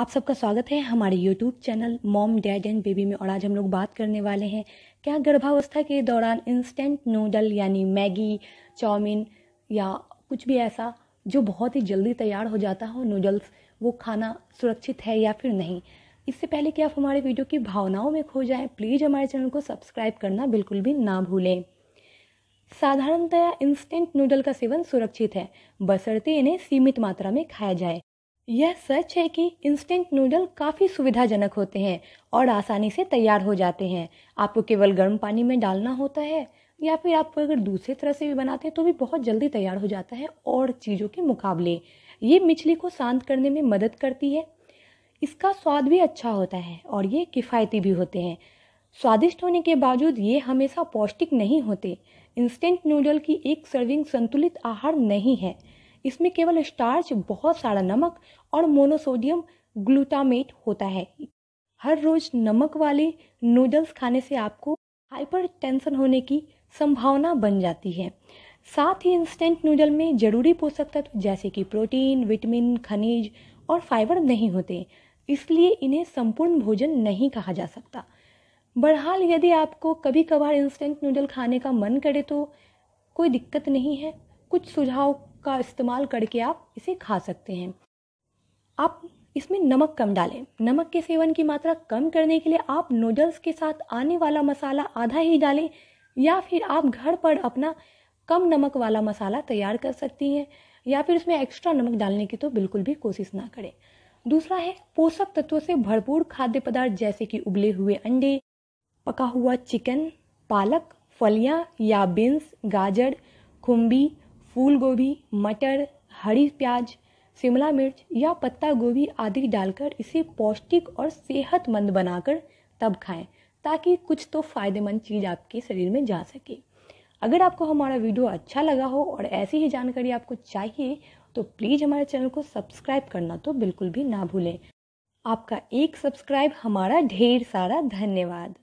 आप सबका स्वागत है हमारे YouTube channel mom dad and baby में और आज हम लोग बात करने वाले हैं क्या गर्भावस्था के दौरान इंस्टेंट नूडल यानी मैगी चाउमीन या कुछ भी ऐसा जो बहुत ही जल्दी तैयार हो जाता हो नूडल्स वो खाना सुरक्षित है या फिर नहीं इससे पहले कि आप हमारे वीडियो की भावनाओं में खो जाएं प्लीज़ हमारे चैनल को सब्सक्राइब करना बिल्कुल भी ना भूलें साधारणतया इंस्टेंट नूडल का सेवन सुरक्षित है बसरते इन्हें सीमित मात्रा में खाया जाए यह सच है कि इंस्टेंट नूडल काफ़ी सुविधाजनक होते हैं और आसानी से तैयार हो जाते हैं आपको केवल गर्म पानी में डालना होता है या फिर आपको अगर दूसरे तरह से भी बनाते हैं तो भी बहुत जल्दी तैयार हो जाता है और चीज़ों के मुकाबले ये मिचली को शांत करने में मदद करती है इसका स्वाद भी अच्छा होता है और ये किफ़ायती भी होते हैं स्वादिष्ट होने के बावजूद ये हमेशा पौष्टिक नहीं होते इंस्टेंट नूडल की एक सर्विंग संतुलित आहार नहीं है इसमें केवल स्टार्च बहुत सारा नमक और मोनोसोडियम ग्लूटामेट होता है हर रोज नमक वाले नूडल्स खाने से आपको हाइपर टेंशन होने की संभावना बन जाती है साथ ही इंस्टेंट नूडल में जरूरी पोषक तत्व जैसे कि प्रोटीन विटामिन खनिज और फाइबर नहीं होते इसलिए इन्हें संपूर्ण भोजन नहीं कहा जा सकता बहरहाल यदि आपको कभी कभार इंस्टेंट नूडल खाने का मन करे तो कोई दिक्कत नहीं है कुछ सुझाव का इस्तेमाल करके आप इसे खा सकते हैं आप इसमें नमक कम डालें नमक के सेवन की मात्रा कम करने के लिए आप नूडल्स के साथ आने वाला मसाला आधा ही डालें या फिर आप घर पर अपना कम नमक वाला मसाला तैयार कर सकती हैं या फिर इसमें एक्स्ट्रा नमक डालने की तो बिल्कुल भी कोशिश ना करें दूसरा है पोषक तत्वों से भरपूर खाद्य पदार्थ जैसे कि उबले हुए अंडे पका हुआ चिकन पालक फलियां या बीन्स गाजर खुम्बी फूल गोभी मटर हरी प्याज शिमला मिर्च या पत्ता गोभी आदि डालकर इसे पौष्टिक और सेहतमंद बनाकर तब खाएं ताकि कुछ तो फ़ायदेमंद चीज़ आपके शरीर में जा सके अगर आपको हमारा वीडियो अच्छा लगा हो और ऐसी ही जानकारी आपको चाहिए तो प्लीज़ हमारे चैनल को सब्सक्राइब करना तो बिल्कुल भी ना भूलें आपका एक सब्सक्राइब हमारा ढेर सारा धन्यवाद